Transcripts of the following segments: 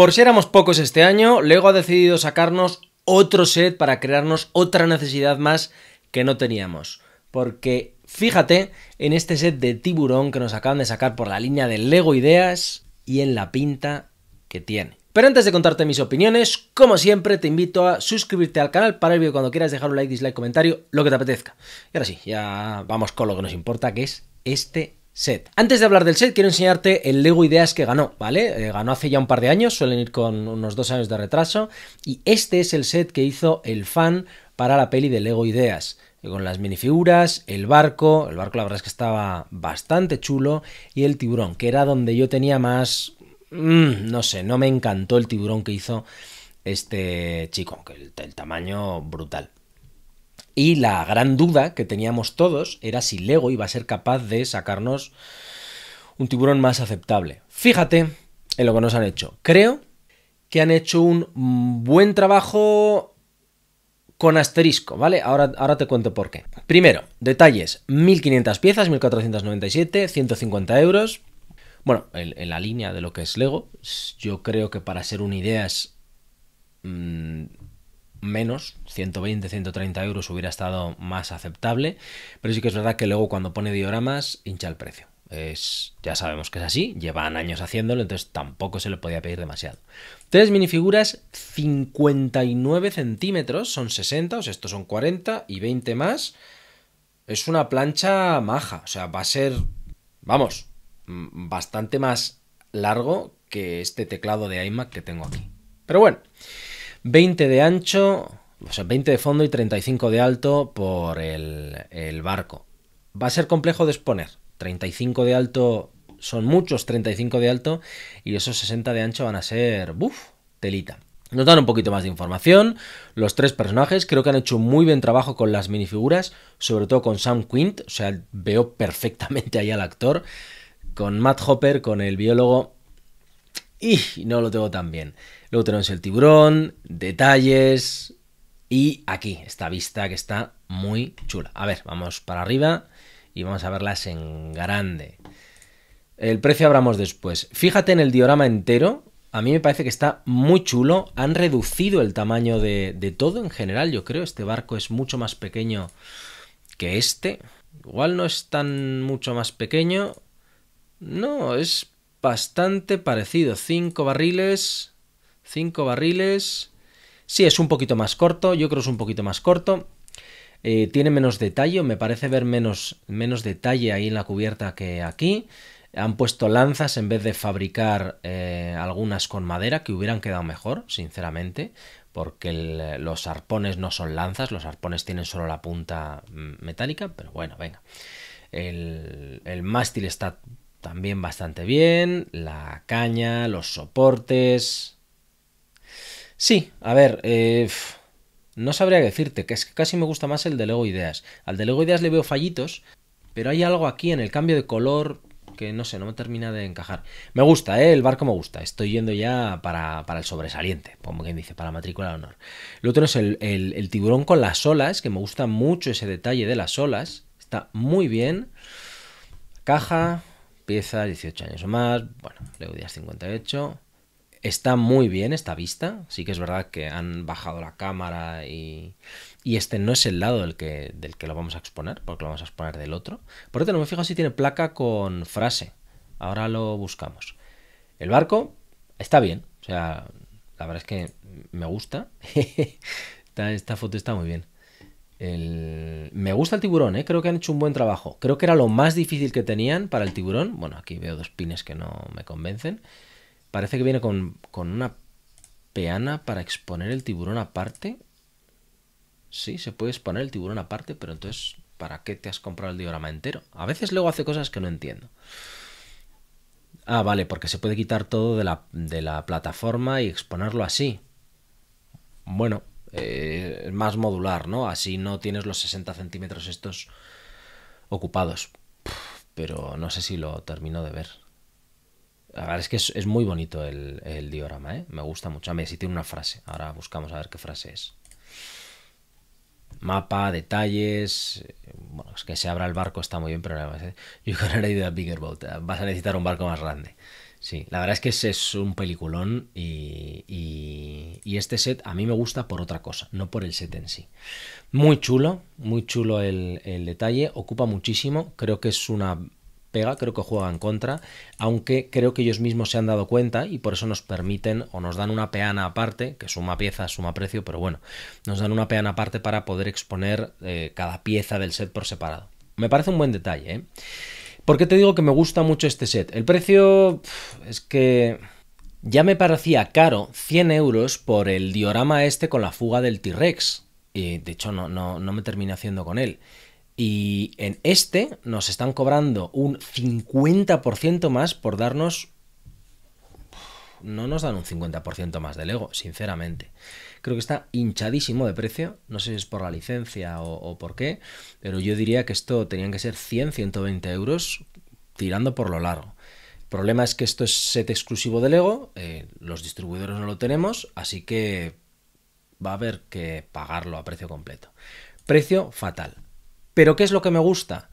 Por si éramos pocos este año, Lego ha decidido sacarnos otro set para crearnos otra necesidad más que no teníamos. Porque fíjate en este set de tiburón que nos acaban de sacar por la línea de Lego Ideas y en la pinta que tiene. Pero antes de contarte mis opiniones, como siempre, te invito a suscribirte al canal, para el vídeo cuando quieras, dejar un like, dislike, comentario, lo que te apetezca. Y ahora sí, ya vamos con lo que nos importa, que es este set. Antes de hablar del set, quiero enseñarte el Lego Ideas que ganó, ¿vale? Eh, ganó hace ya un par de años, suelen ir con unos dos años de retraso, y este es el set que hizo el fan para la peli de Lego Ideas con las minifiguras, el barco, el barco la verdad es que estaba bastante chulo, y el tiburón, que era donde yo tenía más... Mm, no sé, no me encantó el tiburón que hizo este chico, que el tamaño brutal. Y la gran duda que teníamos todos era si Lego iba a ser capaz de sacarnos un tiburón más aceptable. Fíjate en lo que nos han hecho. Creo que han hecho un buen trabajo con asterisco, ¿vale? Ahora, ahora te cuento por qué. Primero, detalles, 1500 piezas, 1497, 150 euros. Bueno, en, la línea de lo que es Lego, yo creo que para ser una idea mm, menos, 120, 130 euros hubiera estado más aceptable, pero sí que es verdad que luego cuando pone dioramas hincha el precio. Es, ya sabemos que es así, llevan años haciéndolo, entonces tampoco se le podía pedir demasiado. Tres minifiguras, 59 centímetros, son 60, o sea, estos son 40 y 20 más. Es una plancha maja, o sea, va a ser, vamos, mm, bastante más largo que este teclado de iMac que tengo aquí. Pero bueno. 20 de ancho, o sea, 20 de fondo y 35 de alto por el, barco. Va a ser complejo de exponer. 35 de alto son muchos 35 de alto y esos 60 de ancho van a ser, ¡buf!, telita. Nos dan un poquito más de información. Los tres personajes creo que han hecho muy buen trabajo con las minifiguras, sobre todo con Sam Quint, o sea, veo perfectamente ahí al actor. Con Matt Hopper, con el biólogo, y no lo tengo tan bien. Luego tenemos el tiburón, detalles y aquí esta vista que está muy chula. A ver, vamos para arriba y vamos a verlas en grande. El precio hablamos después. Fíjate en el diorama entero. A mí me parece que está muy chulo. Han reducido el tamaño de, de todo en general, yo creo. Este barco es mucho más pequeño que este. Igual no es tan mucho más pequeño. No, es bastante parecido. 5 barriles. 5 barriles. Sí, es un poquito más corto. Yo creo que es un poquito más corto. Eh, tiene menos detalle. Me parece ver menos, menos detalle ahí en la cubierta que aquí. Han puesto lanzas en vez de fabricar eh, algunas con madera que hubieran quedado mejor, sinceramente, porque los arpones no son lanzas, los arpones tienen solo la punta mm, metálica, pero bueno, venga. el, mástil está también bastante bien, la caña, los soportes. Sí, a ver, eh, no sabría decirte, que es que casi me gusta más el de Lego Ideas. Al de Lego Ideas le veo fallitos, pero hay algo aquí en el cambio de color que no sé, no me termina de encajar. Me gusta, ¿eh? el barco me gusta. Estoy yendo ya para, para el sobresaliente, como quien dice, para matrícula de honor. Lo otro es el, el tiburón con las olas, que me gusta mucho ese detalle de las olas. Está muy bien. Caja, 18 años o más, bueno, Leudías 58. Está muy bien esta vista, sí que es verdad que han bajado la cámara y, este no es el lado del que, del que lo vamos a exponer, porque lo vamos a exponer del otro. Por otro, no me fijo si tiene placa con frase, ahora lo buscamos. El barco está bien, o sea, la verdad es que me gusta. esta foto está muy bien. Me gusta el tiburón, ¿eh? creo que han hecho un buen trabajo. Creo que era lo más difícil que tenían para el tiburón. Bueno, aquí veo dos pines que no me convencen. Parece que viene con, una peana para exponer el tiburón aparte. Sí, se puede exponer el tiburón aparte, pero entonces, ¿para qué te has comprado el diorama entero? A veces luego hace cosas que no entiendo. Ah, vale, porque se puede quitar todo de la plataforma y exponerlo así. Bueno, eh, más modular, ¿no? Así no tienes los 60 centímetros estos ocupados. Pero no sé si lo termino de ver. es que es, muy bonito el, diorama, ¿eh? Me gusta mucho. A mí si tiene una frase. Ahora buscamos a ver qué frase es mapa, detalles. Eh, bueno, es que se abra el barco está muy bien, pero nada ¿eh? You la la a bigger boat. Eh, vas a necesitar un barco más grande. Sí, la verdad es que ese es un peliculón y, este set a mí me gusta por otra cosa, no por el set en sí. Muy chulo, muy chulo el detalle, ocupa muchísimo, creo que es una pega, creo que juega en contra, aunque creo que ellos mismos se han dado cuenta y por eso nos permiten o nos dan una peana aparte, que suma pieza, suma precio, pero bueno, nos dan una peana aparte para poder exponer eh, cada pieza del set por separado. Me parece un buen detalle, ¿eh? ¿Por qué te digo que me gusta mucho este set? El precio es que ya me parecía caro 100 euros por el diorama este con la fuga del T-Rex. Y de hecho no, no, no me terminé haciendo con él. Y en este nos están cobrando un 50% más por darnos... No nos dan un 50% más de Lego, sinceramente. Creo que está hinchadísimo de precio. No sé si es por la licencia o, por qué. Pero yo diría que esto tenían que ser 100, 120 euros tirando por lo largo El problema es que esto es set exclusivo de Lego, eh, los distribuidores no lo tenemos, así que va a haber que pagarlo a precio completo. Precio fatal. Pero ¿qué es lo que me gusta?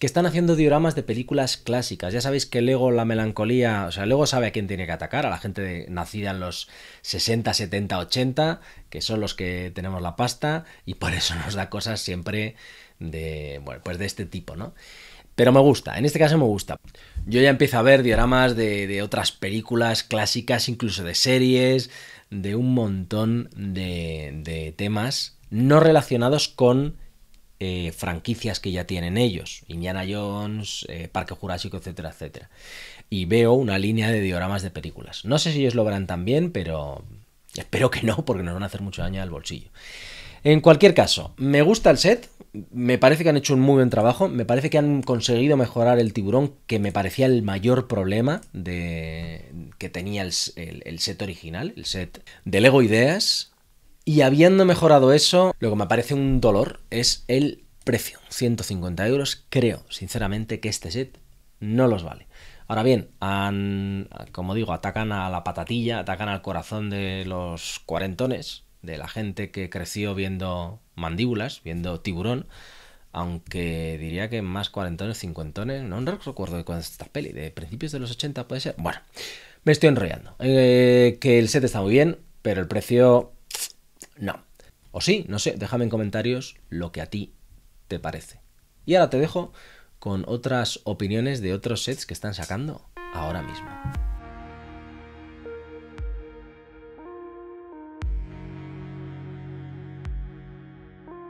Que están haciendo dioramas de películas clásicas. Ya sabéis que Lego, la melancolía, o sea, Lego sabe a quién tiene que atacar, a la gente nacida en los 60, 70, 80, que son los que tenemos la pasta, y por eso nos da cosas siempre de, bueno, pues de este tipo, ¿no? Pero me gusta, en este caso me gusta. Yo ya empiezo a ver dioramas de, otras películas clásicas, incluso de series, de un montón de temas no relacionados con eh, franquicias que ya tienen ellos, Indiana Jones, eh, Parque Jurásico, etcétera, etcétera. Y veo una línea de dioramas de películas. No sé si ellos lo verán también, pero espero que no, porque nos van a hacer mucho daño al bolsillo. En cualquier caso, me gusta el set, me parece que han hecho un muy buen trabajo, me parece que han conseguido mejorar el tiburón, que me parecía el mayor problema de, que tenía el set original, el set de Lego Ideas, y habiendo mejorado eso, lo que me parece un dolor es el precio. 150 euros, creo sinceramente que este set no los vale. Ahora bien, han, como digo, atacan a la patatilla, atacan al corazón de los cuarentones, de la gente que creció viendo mandíbulas, viendo tiburón, aunque diría que más cuarentones, cincuentones, no recuerdo de cuándo es esta peli, de principios de los 80 puede ser. Bueno, me estoy enrollando. Eh, que el set está muy bien, pero el precio no. O sí, no sé, déjame en comentarios lo que a ti te parece. Y ahora te dejo con otras opiniones de otros sets que están sacando ahora mismo.